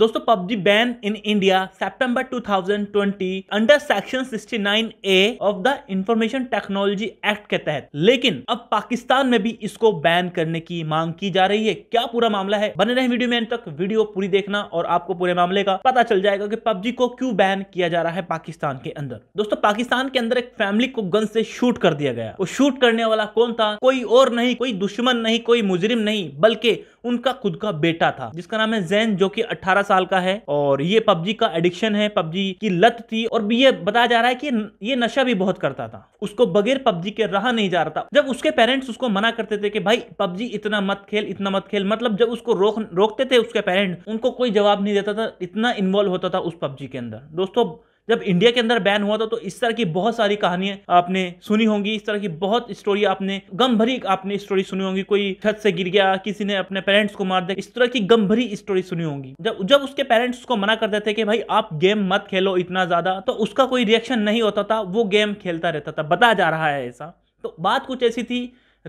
दोस्तों PUBG ban in India सितंबर 2020 under section 69 A of the information technology act के तहत लेकिन अब पाकिस्तान में भी इसको बैन करने की मांग की जा रही है क्या पूरा मामला है बने रहे वीडियो में अंत तक वीडियो पूरी देखना और आपको पूरे मामले का पता चल जाएगा कि पबजी को क्यों बैन किया जा रहा है पाकिस्तान के अंदर दोस्तों पाकिस्तान के अंदर एक फैमिली को गन से शूट कर दिया गया वो शूट करने वाला कौन था कोई और नहीं कोई दुश्मन नहीं कोई मुजरिम नहीं बल्कि उनका खुद का बेटा था जिसका नाम है जैन जो कि 18 साल का है और ये पबजी का एडिक्शन है पबजी की लत थी और ये बताया जा रहा है कि ये नशा भी बहुत करता था उसको बगैर पबजी के रहा नहीं जा रहा था जब उसके पेरेंट्स उसको मना करते थे कि भाई पबजी इतना मत खेल इतना मत खेल मतलब जब उसको रोक रोकते थे उसके पेरेंट उनको कोई जवाब नहीं देता था इतना इन्वॉल्व होता था उस पबजी के अंदर दोस्तों जब इंडिया के अंदर बैन हुआ था तो इस तरह की बहुत सारी कहानियां आपने सुनी होंगी इस तरह की बहुत स्टोरी आपने गम भरी आपने स्टोरी सुनी होंगी कोई छत से गिर गया किसी ने अपने पेरेंट्स को मार दिया इस तरह की गम भरी स्टोरी सुनी होंगी जब जब उसके पेरेंट्स को मना करते थे कि भाई आप गेम मत खेलो इतना ज्यादा तो उसका कोई रिएक्शन नहीं होता था वो गेम खेलता रहता था बताया जा रहा है ऐसा तो बात कुछ ऐसी थी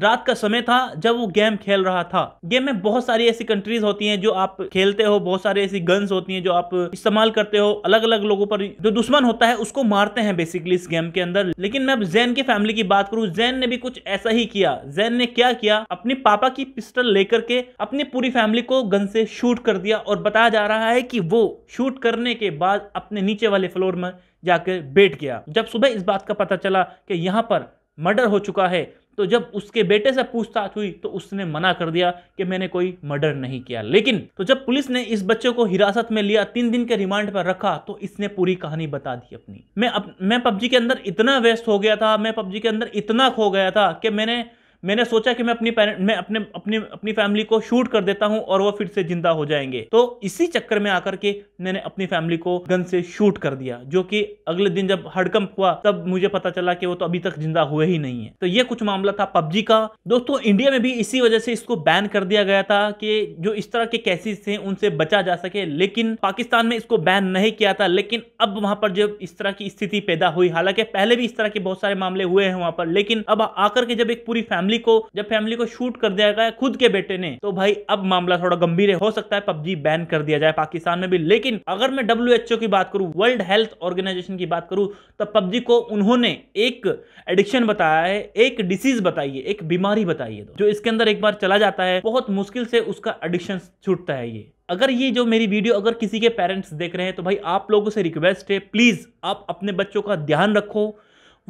रात का समय था जब वो गेम खेल रहा था गेम में बहुत सारी ऐसी कंट्रीज होती हैं जो आप खेलते हो बहुत सारी ऐसी गन्स होती हैं जो आप इस्तेमाल करते हो अलग अलग लोगों पर जो दुश्मन होता है उसको मारते हैं बेसिकली इस गेम के अंदर लेकिन मैं अब जैन की फैमिली की बात करूं जैन ने भी कुछ ऐसा ही किया जैन ने क्या किया अपने पापा की पिस्टल लेकर के अपनी पूरी फैमिली को गन से शूट कर दिया और बताया जा रहा है कि वो शूट करने के बाद अपने नीचे वाले फ्लोर में जाकर बैठ गया जब सुबह इस बात का पता चला कि यहाँ पर मर्डर हो चुका है तो जब उसके बेटे से पूछताछ हुई तो उसने मना कर दिया कि मैंने कोई मर्डर नहीं किया लेकिन तो जब पुलिस ने इस बच्चे को हिरासत में लिया तीन दिन के रिमांड पर रखा तो इसने पूरी कहानी बता दी अपनी मैं अप, मैं पबजी के अंदर इतना व्यस्त हो गया था मैं पबजी के अंदर इतना खो गया था कि मैंने मैंने सोचा कि मैं अपनी मैं अपने अपनी अपनी फैमिली को शूट कर देता हूं और वो फिर से जिंदा हो जाएंगे तो इसी चक्कर में आकर के मैंने अपनी फैमिली को गन से शूट कर दिया जो कि अगले दिन जब हड़कंप हुआ तब मुझे पता चला कि वो तो अभी तक जिंदा हुए ही नहीं है तो ये कुछ मामला था पबजी का दोस्तों इंडिया में भी इसी वजह से इसको बैन कर दिया गया था कि जो इस तरह के केसेस थे उनसे बचा जा सके लेकिन पाकिस्तान में इसको बैन नहीं किया था लेकिन अब वहां पर जब इस तरह की स्थिति पैदा हुई हालांकि पहले भी इस तरह के बहुत सारे मामले हुए हैं वहां पर लेकिन अब आकर के जब एक पूरी फैमिली फैमिली को जब फैमिली को शूट कर दिया गया खुद के बेटे ने तो भाई अब मामला थोड़ा गंभीर है हो सकता है पबजी बैन कर दिया जाए पाकिस्तान में भी लेकिन अगर मैं डब्ल्यू की बात करूं वर्ल्ड हेल्थ ऑर्गेनाइजेशन की बात करूं तो पबजी को उन्होंने एक एडिक्शन बताया है एक डिसीज बताई है एक बीमारी बताई है जो इसके अंदर एक बार चला जाता है बहुत मुश्किल से उसका एडिक्शन छूटता है ये अगर ये जो मेरी वीडियो अगर किसी के पेरेंट्स देख रहे हैं तो भाई आप लोगों से रिक्वेस्ट है प्लीज़ आप अपने बच्चों का ध्यान रखो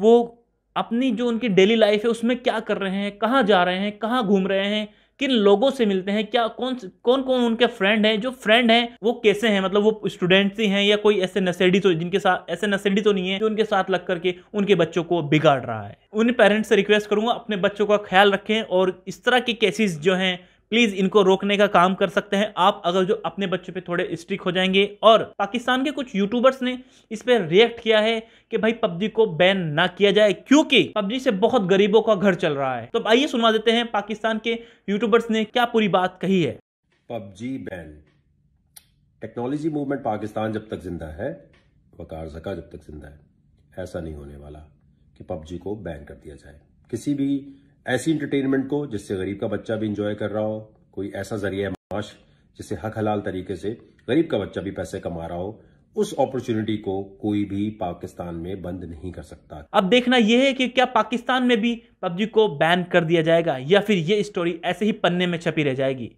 वो अपनी जो उनकी डेली लाइफ है उसमें क्या कर रहे हैं कहाँ जा रहे हैं कहाँ घूम रहे हैं किन लोगों से मिलते हैं क्या कौन कौन कौन उनके फ्रेंड हैं जो फ्रेंड हैं वो कैसे हैं मतलब वो स्टूडेंट्स ही हैं या कोई ऐसे नसेडी तो जिनके साथ ऐसे नसेडी तो नहीं है जो उनके साथ लग करके उनके बच्चों को बिगाड़ रहा है उन पेरेंट्स से रिक्वेस्ट करूंगा अपने बच्चों का ख्याल रखें और इस तरह के केसेस जो हैं प्लीज इनको रोकने का काम कर सकते हैं आप अगर जो अपने बच्चों पे थोड़े स्ट्रिक हो जाएंगे और पाकिस्तान के कुछ यूट्यूबर्स ने इस पर रिएक्ट किया है कि भाई पबजी को बैन ना किया जाए क्योंकि पबजी से बहुत गरीबों का घर चल रहा है तो आइए सुनवा देते हैं पाकिस्तान के यूट्यूबर्स ने क्या पूरी बात कही है PUBG ban technology movement Pakistan जब तक जिंदा है वकार जका जब तक जिंदा है ऐसा नहीं होने वाला कि पबजी को बैन कर दिया जाए किसी भी ऐसी इंटरटेनमेंट को जिससे गरीब का बच्चा भी इंजॉय कर रहा हो कोई ऐसा जरिया माश जिससे हक हलाल तरीके से गरीब का बच्चा भी पैसे कमा रहा हो उस अपॉर्चुनिटी को कोई भी पाकिस्तान में बंद नहीं कर सकता अब देखना यह है कि क्या पाकिस्तान में भी पबजी को बैन कर दिया जाएगा या फिर ये स्टोरी ऐसे ही पन्ने में छपी रह जाएगी